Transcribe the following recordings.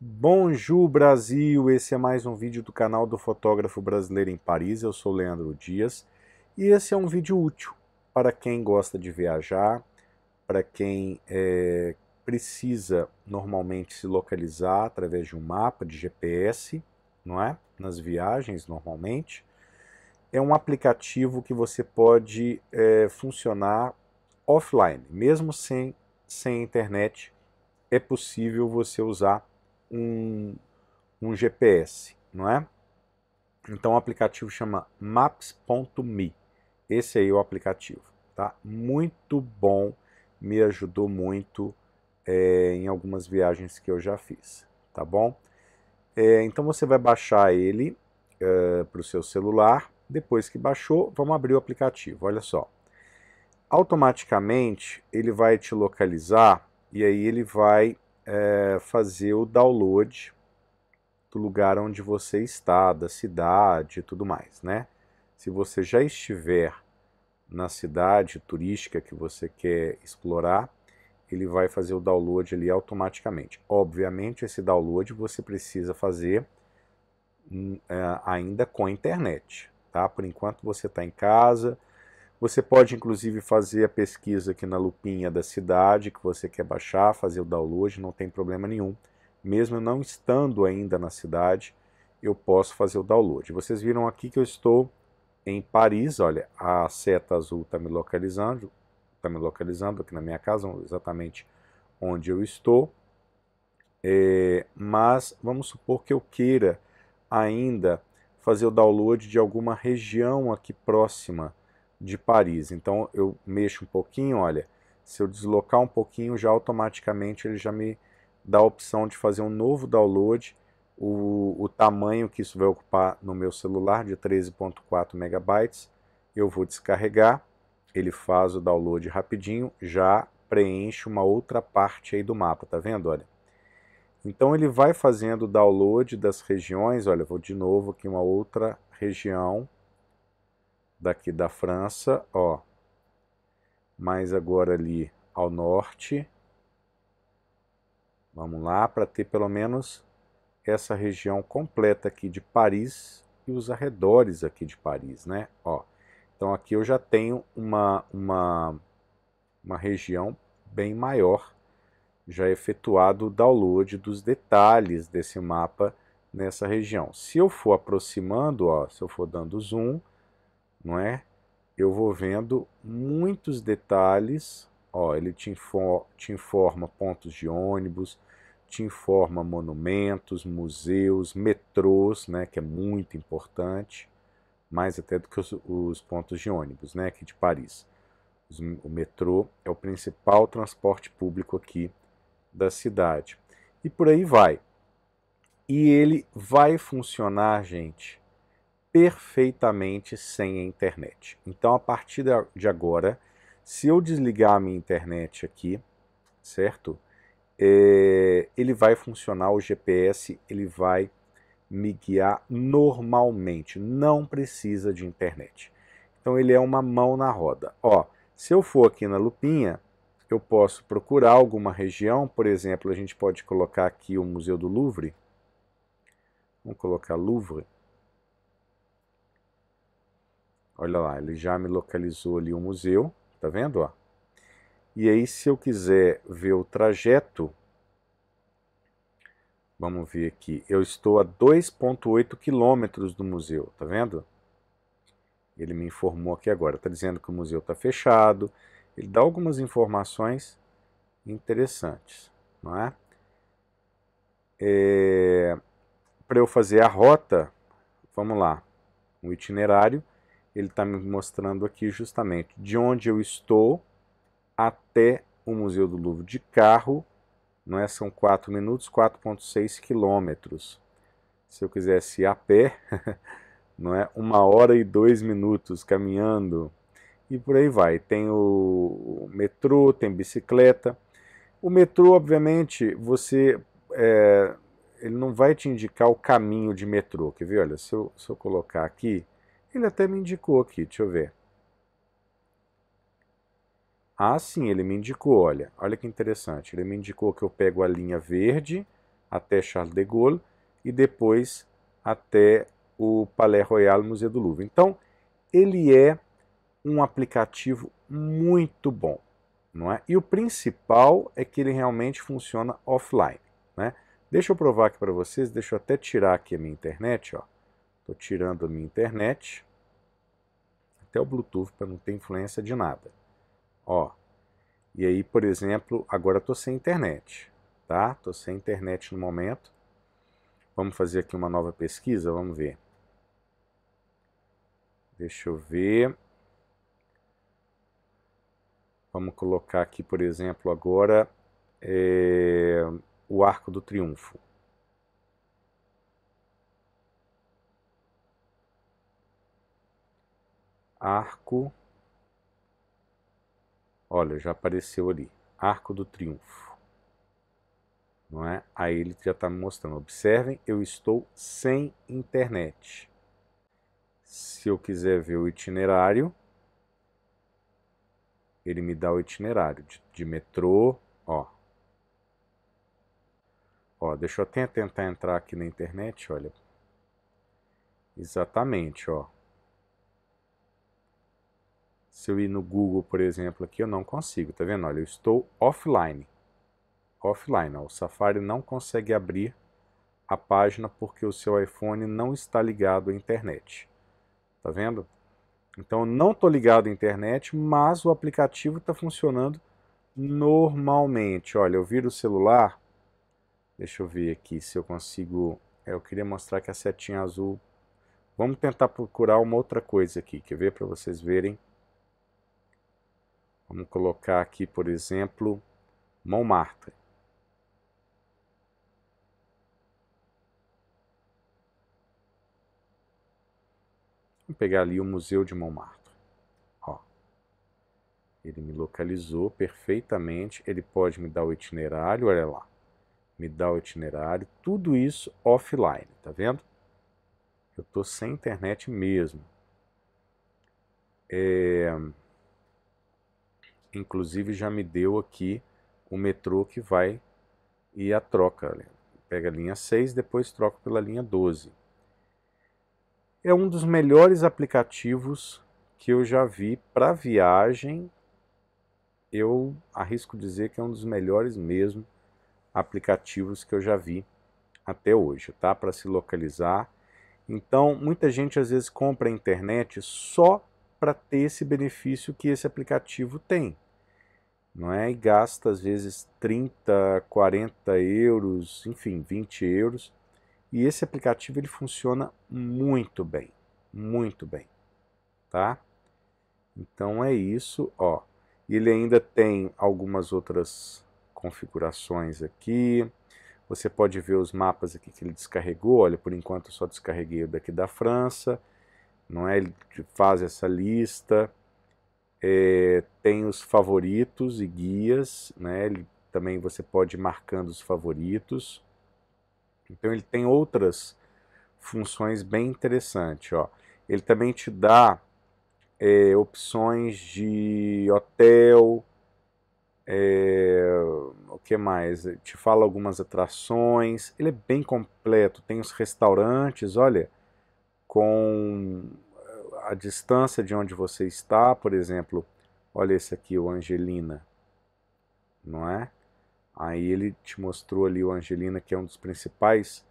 Bonjour Brasil, esse é mais um vídeo do canal do fotógrafo brasileiro em Paris, eu sou Leandro Dias e esse é um vídeo útil para quem gosta de viajar, para quem é, precisa normalmente se localizar através de um mapa de GPS, não é? Nas viagens normalmente. É um aplicativo que você pode é, funcionar offline, mesmo sem, sem internet, é possível você usar um, um GPS, não é? Então o aplicativo chama maps.me. Esse aí é o aplicativo, tá? Muito bom, me ajudou muito é, em algumas viagens que eu já fiz, tá bom? É, então você vai baixar ele é, para o seu celular. Depois que baixou, vamos abrir o aplicativo, olha só. Automaticamente ele vai te localizar e aí ele vai é, fazer o download do lugar onde você está, da cidade e tudo mais, né? Se você já estiver na cidade turística que você quer explorar, ele vai fazer o download ali automaticamente. Obviamente, esse download você precisa fazer hum, eh, ainda com a internet, tá? Por enquanto você está em casa, você pode inclusive fazer a pesquisa aqui na lupinha da cidade que você quer baixar, fazer o download, não tem problema nenhum. Mesmo não estando ainda na cidade, eu posso fazer o download. Vocês viram aqui que eu estou em Paris, olha, a seta azul está me localizando, está me localizando aqui na minha casa, exatamente onde eu estou. É, mas vamos supor que eu queira ainda fazer o download de alguma região aqui próxima de Paris. Então eu mexo um pouquinho, olha, se eu deslocar um pouquinho, já automaticamente ele já me dá a opção de fazer um novo download, o, o tamanho que isso vai ocupar no meu celular de 13.4 megabytes, eu vou descarregar, ele faz o download rapidinho, já preenche uma outra parte aí do mapa, tá vendo? Olha. Então ele vai fazendo o download das regiões, olha, vou de novo aqui uma outra região, daqui da França, ó, mais agora ali ao norte, vamos lá, para ter pelo menos essa região completa aqui de Paris e os arredores aqui de Paris, né, ó. Então aqui eu já tenho uma, uma, uma região bem maior, já efetuado o download dos detalhes desse mapa nessa região. Se eu for aproximando, ó, se eu for dando zoom, não é? Eu vou vendo muitos detalhes, ó, ele te, infor te informa pontos de ônibus, te informa monumentos, museus, metrôs, né, que é muito importante, mais até do que os, os pontos de ônibus, né, aqui de Paris. Os, o metrô é o principal transporte público aqui da cidade. E por aí vai. E ele vai funcionar, gente, perfeitamente sem a internet. Então, a partir de agora, se eu desligar a minha internet aqui, certo? É, ele vai funcionar, o GPS ele vai me guiar normalmente, não precisa de internet. Então ele é uma mão na roda. Ó, se eu for aqui na lupinha, eu posso procurar alguma região, por exemplo, a gente pode colocar aqui o Museu do Louvre. Vamos colocar Louvre. Olha lá, ele já me localizou ali o museu, tá vendo? Ó? E aí, se eu quiser ver o trajeto, vamos ver aqui, eu estou a 2,8 quilômetros do museu, tá vendo? Ele me informou aqui agora, está dizendo que o museu está fechado, ele dá algumas informações interessantes, não é? é Para eu fazer a rota, vamos lá, um itinerário, ele está me mostrando aqui justamente de onde eu estou até o Museu do Louvre de carro, não é? São 4 minutos, 4.6 quilômetros. Se eu quisesse ir a pé, não é? Uma hora e dois minutos caminhando e por aí vai. Tem o metrô, tem bicicleta. O metrô, obviamente, você é, ele não vai te indicar o caminho de metrô. Quer ver? Olha, se eu, se eu colocar aqui, ele até me indicou aqui, deixa eu ver. Ah, sim, ele me indicou, olha. Olha que interessante. Ele me indicou que eu pego a linha verde até Charles de Gaulle e depois até o Palais Royal Museu do Louvre. Então, ele é um aplicativo muito bom. Não é? E o principal é que ele realmente funciona offline. Né? Deixa eu provar aqui para vocês, deixa eu até tirar aqui a minha internet. Ó. Estou tirando a minha internet, até o Bluetooth para não ter influência de nada. Ó, e aí, por exemplo, agora estou sem internet, tá? Estou sem internet no momento. Vamos fazer aqui uma nova pesquisa, vamos ver. Deixa eu ver. Vamos colocar aqui, por exemplo, agora é, o Arco do Triunfo. Arco. Olha, já apareceu ali. Arco do Triunfo. Não é? Aí ele já está me mostrando. Observem, eu estou sem internet. Se eu quiser ver o itinerário, ele me dá o itinerário de, de metrô, ó. Ó, deixa eu até tentar entrar aqui na internet, olha. Exatamente, ó. Se eu ir no Google, por exemplo, aqui eu não consigo, tá vendo? Olha, eu estou offline. Offline, ó, o Safari não consegue abrir a página porque o seu iPhone não está ligado à internet. Tá vendo? Então, eu não estou ligado à internet, mas o aplicativo está funcionando normalmente. Olha, eu viro o celular, deixa eu ver aqui se eu consigo... É, eu queria mostrar que a setinha azul... Vamos tentar procurar uma outra coisa aqui, quer ver? Para vocês verem Vamos colocar aqui, por exemplo, Montmartre. Vamos pegar ali o Museu de Montmartre. Ó. Ele me localizou perfeitamente. Ele pode me dar o itinerário, olha lá. Me dá o itinerário, tudo isso offline, tá vendo? Eu estou sem internet mesmo. É inclusive já me deu aqui o metrô que vai e a troca. Né? Pega a linha 6, depois troca pela linha 12. É um dos melhores aplicativos que eu já vi para viagem. Eu arrisco dizer que é um dos melhores mesmo aplicativos que eu já vi até hoje, tá? Para se localizar. Então, muita gente às vezes compra a internet só para ter esse benefício que esse aplicativo tem. Não é? E gasta às vezes 30, 40 euros, enfim, 20 euros. E esse aplicativo ele funciona muito bem, muito bem, tá? Então é isso, ó. Ele ainda tem algumas outras configurações aqui. Você pode ver os mapas aqui que ele descarregou. Olha, por enquanto eu só descarreguei daqui da França não é? Ele faz essa lista, é, tem os favoritos e guias, né? Ele, também você pode ir marcando os favoritos. Então ele tem outras funções bem interessantes, ó. Ele também te dá é, opções de hotel, é, o que mais? Te fala algumas atrações. Ele é bem completo. Tem os restaurantes, olha, com a distância de onde você está, por exemplo, olha esse aqui, o Angelina, não é? Aí ele te mostrou ali o Angelina, que é um dos principais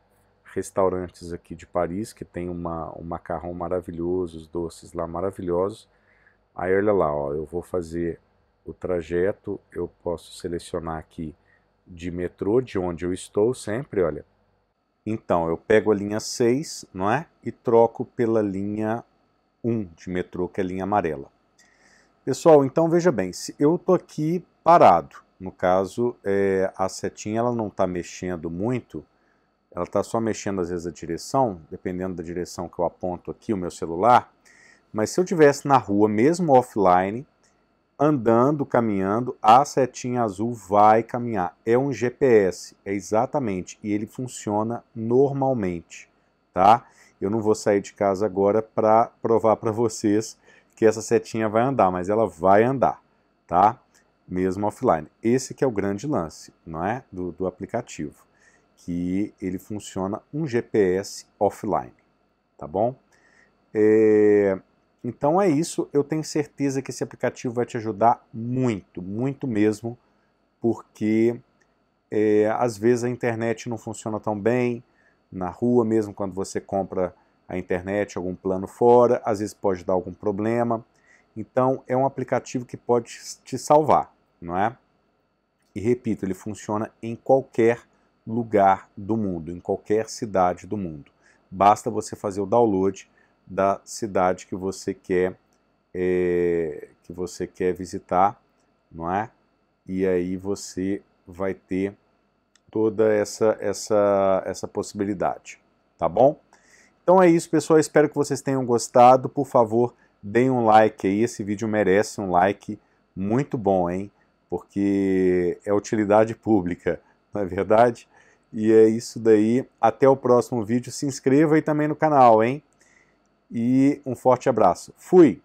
restaurantes aqui de Paris, que tem uma, um macarrão maravilhoso, os doces lá maravilhosos. Aí olha lá, ó, eu vou fazer o trajeto, eu posso selecionar aqui de metrô, de onde eu estou sempre, olha. Então, eu pego a linha 6, não é? E troco pela linha 1 de metrô, que é a linha amarela. Pessoal, então veja bem, se eu estou aqui parado, no caso é, a setinha ela não está mexendo muito, ela está só mexendo às vezes a direção, dependendo da direção que eu aponto aqui, o meu celular, mas se eu tivesse na rua, mesmo offline, andando, caminhando, a setinha azul vai caminhar. É um GPS, é exatamente, e ele funciona normalmente, tá? Eu não vou sair de casa agora para provar para vocês que essa setinha vai andar, mas ela vai andar, tá? Mesmo offline. Esse que é o grande lance, não é? Do, do aplicativo, que ele funciona um GPS offline, tá bom? É... Então é isso, eu tenho certeza que esse aplicativo vai te ajudar muito, muito mesmo, porque é, às vezes a internet não funciona tão bem, na rua, mesmo quando você compra a internet, algum plano fora, às vezes pode dar algum problema. Então é um aplicativo que pode te salvar, não é? E repito, ele funciona em qualquer lugar do mundo, em qualquer cidade do mundo. Basta você fazer o download da cidade que você quer é, que você quer visitar, não é? E aí você vai ter toda essa, essa, essa possibilidade, tá bom? Então é isso, pessoal. Espero que vocês tenham gostado. Por favor, deem um like aí. Esse vídeo merece um like muito bom, hein? Porque é utilidade pública, não é verdade? E é isso daí. Até o próximo vídeo. Se inscreva aí também no canal, hein? E um forte abraço. Fui!